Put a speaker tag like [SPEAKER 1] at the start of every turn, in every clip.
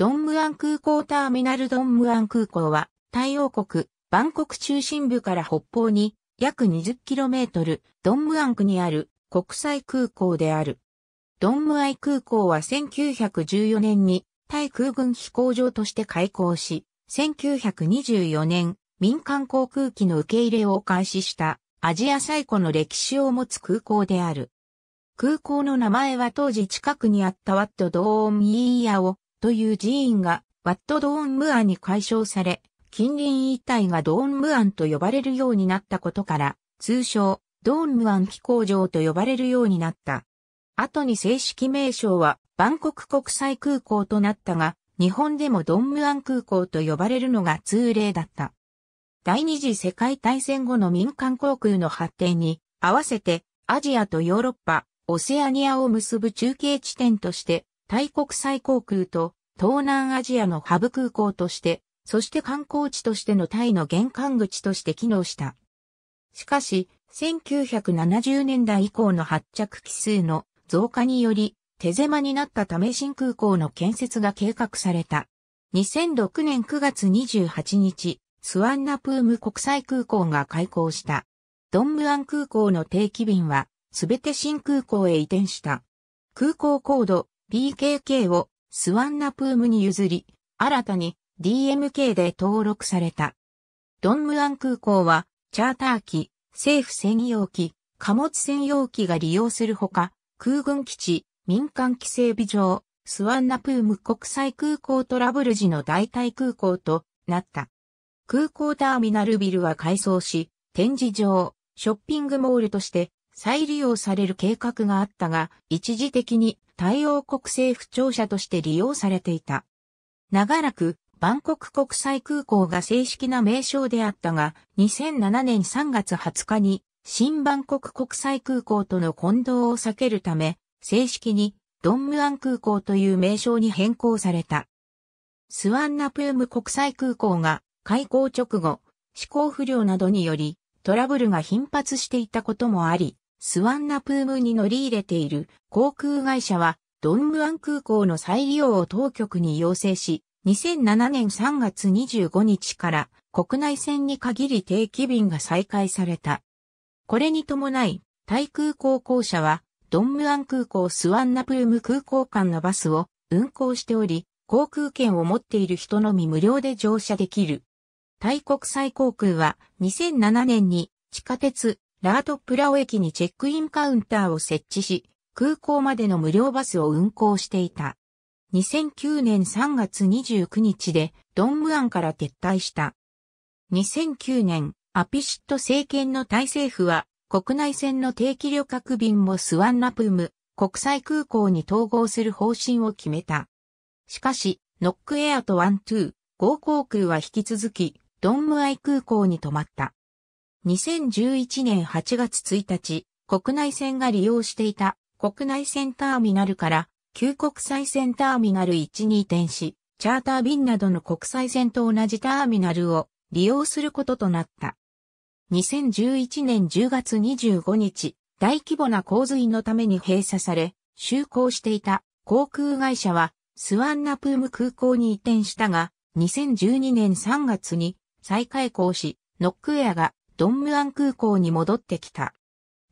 [SPEAKER 1] ドンムアン空港ターミナルドンムアン空港は、タイ王国、バンコク中心部から北方に、約 20km、ドンムアン区にある国際空港である。ドンムアイ空港は1914年に、タイ空軍飛行場として開港し、1924年、民間航空機の受け入れを開始したアジア最古の歴史を持つ空港である。空港の名前は当時近くにあったワット・ドーン・イーヤをという寺院がワット・ドーン・ムアンに解消され、近隣一帯がドーン・ムアンと呼ばれるようになったことから、通称、ドーン・ムアン飛行場と呼ばれるようになった。後に正式名称は、バンコク国際空港となったが、日本でもドンムアン空港と呼ばれるのが通例だった。第二次世界大戦後の民間航空の発展に合わせてアジアとヨーロッパ、オセアニアを結ぶ中継地点としてタイ国際航空と東南アジアのハブ空港として、そして観光地としてのタイの玄関口として機能した。しかし、1970年代以降の発着機数の増加により、手狭になったため新空港の建設が計画された。2006年9月28日、スワンナプーム国際空港が開港した。ドンムアン空港の定期便は、すべて新空港へ移転した。空港高度 BKK をスワンナプームに譲り、新たに DMK で登録された。ドンムアン空港は、チャーター機、政府専用機、貨物専用機が利用するほか、空軍基地、民間規制備場、スワンナプーム国際空港トラブル時の代替空港となった。空港ターミナルビルは改装し、展示場、ショッピングモールとして再利用される計画があったが、一時的に対応国政府庁舎として利用されていた。長らく、バンコク国際空港が正式な名称であったが、2007年3月20日に、新バンコク国際空港との混同を避けるため、正式に、ドンムアン空港という名称に変更された。スワンナプーム国際空港が開港直後、思考不良などによりトラブルが頻発していたこともあり、スワンナプームに乗り入れている航空会社は、ドンムアン空港の再利用を当局に要請し、2007年3月25日から国内線に限り定期便が再開された。これに伴い、タイ空港公社は、ドンムアン空港スワンナプーム空港間のバスを運行しており、航空券を持っている人のみ無料で乗車できる。タイ国際航空は2007年に地下鉄ラートプラオ駅にチェックインカウンターを設置し、空港までの無料バスを運行していた。2009年3月29日でドンムアンから撤退した。2009年、アピシット政権のタイ政府は、国内線の定期旅客便もスワンナプーム国際空港に統合する方針を決めた。しかし、ノックエアとワントゥー、合航空は引き続き、ドンムアイ空港に止まった。2011年8月1日、国内線が利用していた国内線ターミナルから旧国際線ターミナル1に移転し、チャーター便などの国際線と同じターミナルを利用することとなった。2011年10月25日、大規模な洪水のために閉鎖され、就航していた航空会社はスワンナプーム空港に移転したが、2012年3月に再開港し、ノックエアがドンムアン空港に戻ってきた。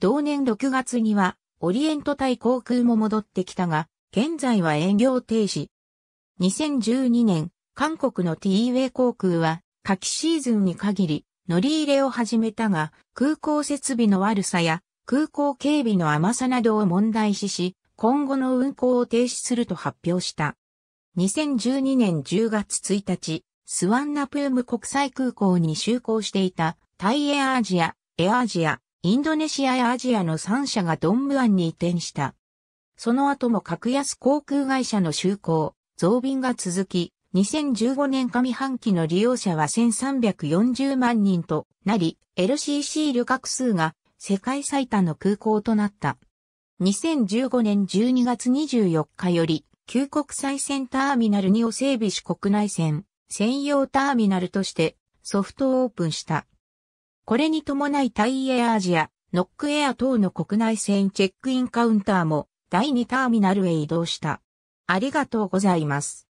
[SPEAKER 1] 同年6月には、オリエント対航空も戻ってきたが、現在は営業停止。2012年、韓国の t ウェイ航空は、夏季シーズンに限り、乗り入れを始めたが、空港設備の悪さや、空港警備の甘さなどを問題視し、今後の運航を停止すると発表した。2012年10月1日、スワンナプーム国際空港に就航していたタイエアアジア、エアアジア、インドネシアやアジアの3社がドンムアンに移転した。その後も格安航空会社の就航、増便が続き、2015年上半期の利用者は1340万人となり、LCC 旅客数が世界最多の空港となった。2015年12月24日より、旧国際線ターミナル2を整備し国内線、専用ターミナルとしてソフトオープンした。これに伴いタイエアアジア、ノックエア等の国内線チェックインカウンターも第2ターミナルへ移動した。ありがとうございます。